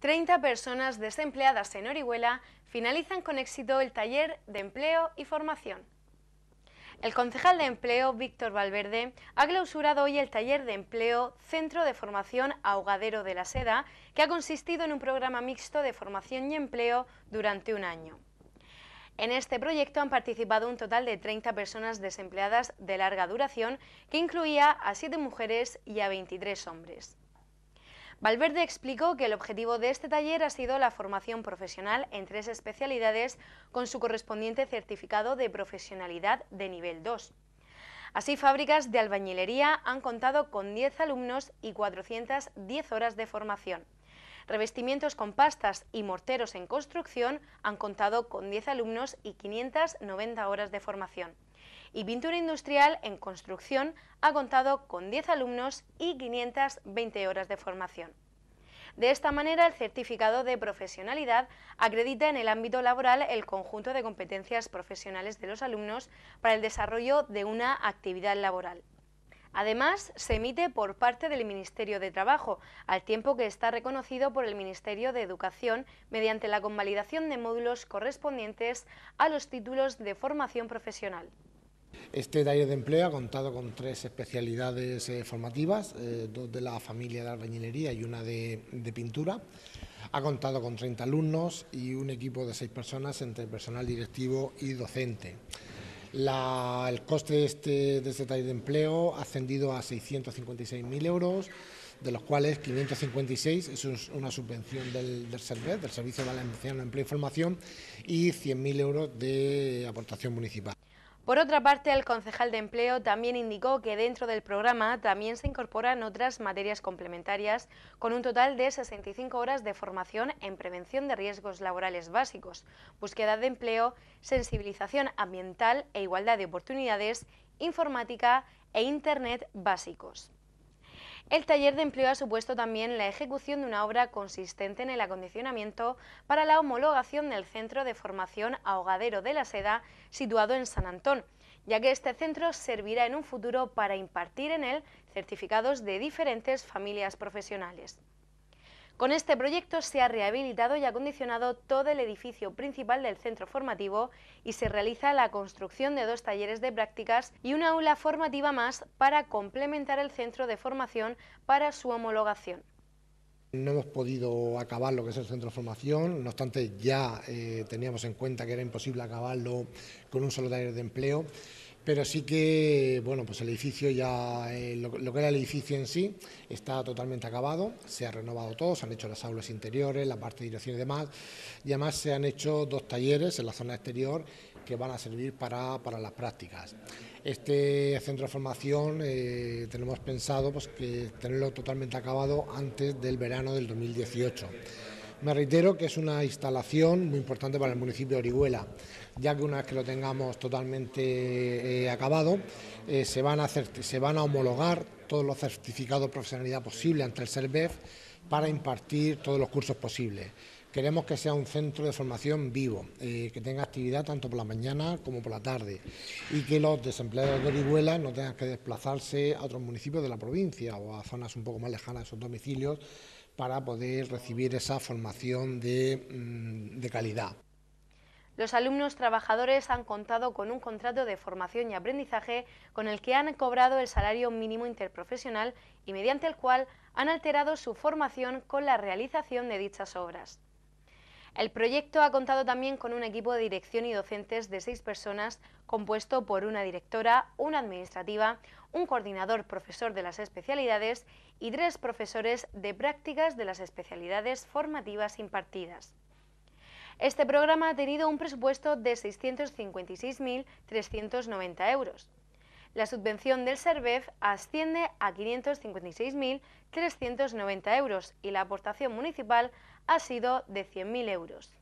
30 personas desempleadas en Orihuela finalizan con éxito el taller de empleo y formación. El concejal de empleo, Víctor Valverde, ha clausurado hoy el taller de empleo Centro de Formación Ahogadero de la Seda, que ha consistido en un programa mixto de formación y empleo durante un año. En este proyecto han participado un total de 30 personas desempleadas de larga duración, que incluía a 7 mujeres y a 23 hombres. Valverde explicó que el objetivo de este taller ha sido la formación profesional en tres especialidades con su correspondiente certificado de profesionalidad de nivel 2. Así, fábricas de albañilería han contado con 10 alumnos y 410 horas de formación. Revestimientos con pastas y morteros en construcción han contado con 10 alumnos y 590 horas de formación. Y pintura industrial en construcción ha contado con 10 alumnos y 520 horas de formación. De esta manera, el certificado de profesionalidad acredita en el ámbito laboral el conjunto de competencias profesionales de los alumnos para el desarrollo de una actividad laboral. Además, se emite por parte del Ministerio de Trabajo, al tiempo que está reconocido por el Ministerio de Educación mediante la convalidación de módulos correspondientes a los títulos de formación profesional. Este taller de empleo ha contado con tres especialidades eh, formativas, eh, dos de la familia de albañilería y una de, pintura. Ha contado con 30 alumnos y un equipo de seis personas entre personal directivo y docente. el coste este, de este, taller de empleo ha ascendido a 656.000 euros, de los cuales 556 es una subvención del, del de del Servicio Valenciano de Empleo y Formación, y 100.000 euros de aportación municipal. Por otra parte, el concejal de Empleo también indicó que dentro del programa también se incorporan otras materias complementarias con un total de 65 horas de formación en prevención de riesgos laborales básicos, búsqueda de empleo, sensibilización ambiental e igualdad de oportunidades, informática e Internet básicos. El taller de empleo ha supuesto también la ejecución de una obra consistente en el acondicionamiento para la homologación del Centro de Formación Ahogadero de la Seda, situado en San Antón, ya que este centro servirá en un futuro para impartir en él certificados de diferentes familias profesionales. Con este proyecto se ha rehabilitado y acondicionado todo el edificio principal del centro formativo y se realiza la construcción de dos talleres de prácticas y una aula formativa más para complementar el centro de formación para su homologación. No hemos podido acabar lo que es el centro de formación, no obstante ya eh, teníamos en cuenta que era imposible acabarlo con un solo taller de empleo pero sí que, bueno, pues el edificio ya, eh, lo, que era el edificio en sí, está totalmente acabado, se ha renovado todo, se han hecho las aulas interiores, la parte de dirección y demás, y además se han hecho dos talleres en la zona exterior que van a servir para, las prácticas. Este centro de formación eh, tenemos pensado pues, que tenerlo totalmente acabado antes del verano del 2018. Me reitero que es una instalación muy importante para el municipio de Orihuela, ya que una vez que lo tengamos totalmente eh, acabado, eh, se, van a se van a homologar todos los certificados de profesionalidad posible ante el SERBEF para impartir todos los cursos posibles. Queremos que sea un centro de formación vivo, eh, que tenga actividad tanto por la mañana como por la tarde y que los desempleados de Orihuela no tengan que desplazarse a otros municipios de la provincia o a zonas un poco más lejanas de sus domicilios para poder recibir esa formación mm, de, calidad. Los alumnos trabajadores han contado con un contrato de formación y aprendizaje con el que han cobrado el salario mínimo interprofesional y mediante el cual han alterado su formación con la realización de dichas obras. El proyecto ha contado también con un equipo de dirección y docentes de seis personas, compuesto por una directora, una administrativa, un coordinador profesor de las especialidades y tres profesores de prácticas de las especialidades formativas impartidas. Este programa ha tenido un presupuesto de 656.390 euros. La subvención del SERVEF asciende a 556.390 euros y la aportación municipal ha sido de 100.000 euros.